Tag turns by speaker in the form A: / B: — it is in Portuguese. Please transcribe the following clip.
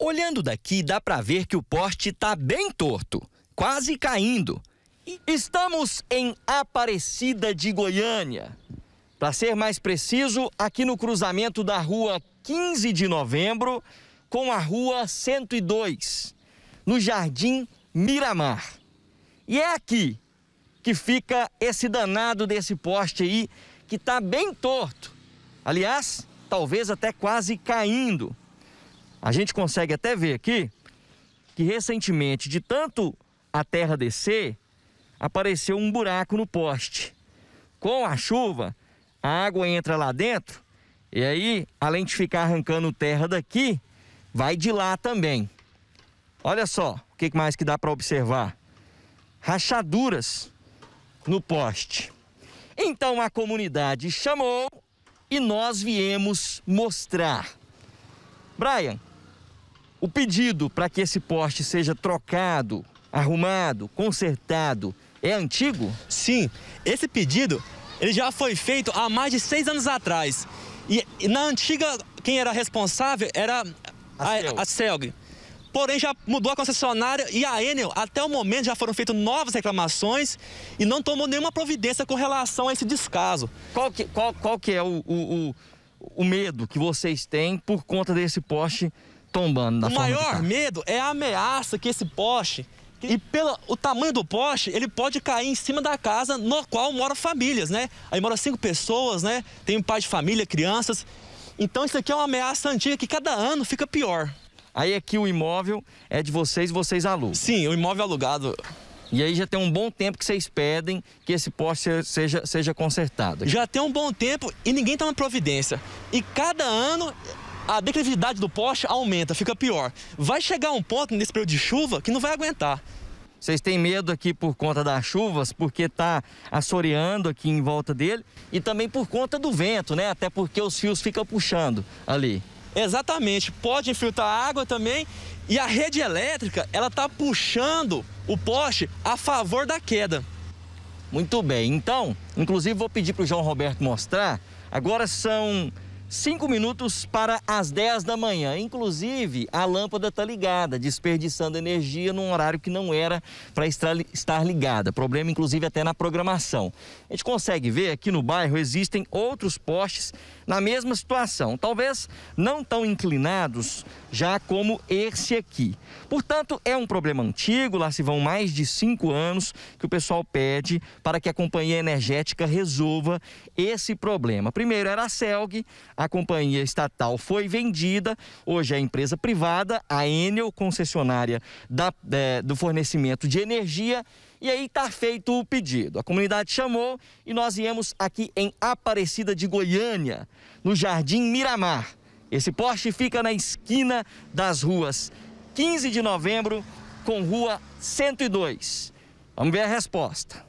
A: Olhando daqui, dá para ver que o poste está bem torto, quase caindo. Estamos em Aparecida de Goiânia. Para ser mais preciso, aqui no cruzamento da rua 15 de novembro com a rua 102, no Jardim Miramar. E é aqui que fica esse danado desse poste aí, que está bem torto. Aliás, talvez até quase caindo. A gente consegue até ver aqui que recentemente, de tanto a terra descer, apareceu um buraco no poste. Com a chuva, a água entra lá dentro e aí, além de ficar arrancando terra daqui, vai de lá também. Olha só o que mais que dá para observar: rachaduras no poste. Então a comunidade chamou e nós viemos mostrar. Brian, o pedido para que esse poste seja trocado, arrumado, consertado,
B: é antigo? Sim, esse pedido ele já foi feito há mais de seis anos atrás. E na antiga, quem era responsável era a, a, a CELG. Porém, já mudou a concessionária e a Enel, até o momento, já foram feitas novas reclamações e não tomou nenhuma providência com relação a esse descaso. Qual que, qual, qual que é o, o, o, o medo que vocês têm por conta desse poste tombando na O maior tá. medo é a ameaça que esse poste e pelo o tamanho do poste, ele pode cair em cima da casa no qual moram famílias, né? Aí moram cinco pessoas, né? Tem um pai de família, crianças. Então isso aqui é uma ameaça antiga que cada ano fica pior. Aí aqui o imóvel é de vocês, vocês alugam? Sim, o imóvel é alugado. E aí já tem
A: um bom tempo que vocês pedem que esse poste seja, seja consertado.
B: Já tem um bom tempo e ninguém toma tá providência. E cada ano a declividade do poste aumenta, fica pior. Vai chegar um ponto nesse período de chuva que não vai aguentar. Vocês têm medo aqui por
A: conta das chuvas, porque está assoreando aqui em volta dele e também por conta do
B: vento, né? Até porque os fios ficam puxando ali. Exatamente, pode infiltrar água também e a rede elétrica ela está puxando o poste a favor da queda. Muito bem, então,
A: inclusive vou pedir para o João Roberto mostrar. Agora são Cinco minutos para as 10 da manhã. Inclusive, a lâmpada está ligada, desperdiçando energia num horário que não era para estar ligada. Problema, inclusive, até na programação. A gente consegue ver aqui no bairro existem outros postes na mesma situação. Talvez não tão inclinados já como esse aqui. Portanto, é um problema antigo. Lá se vão mais de cinco anos que o pessoal pede para que a companhia energética resolva esse problema. Primeiro era a CELG, a companhia estatal foi vendida, hoje é empresa privada, a Enel, concessionária da, é, do fornecimento de energia. E aí está feito o pedido. A comunidade chamou e nós viemos aqui em Aparecida de Goiânia, no Jardim Miramar. Esse poste fica na esquina das ruas 15 de novembro com rua 102. Vamos ver a resposta.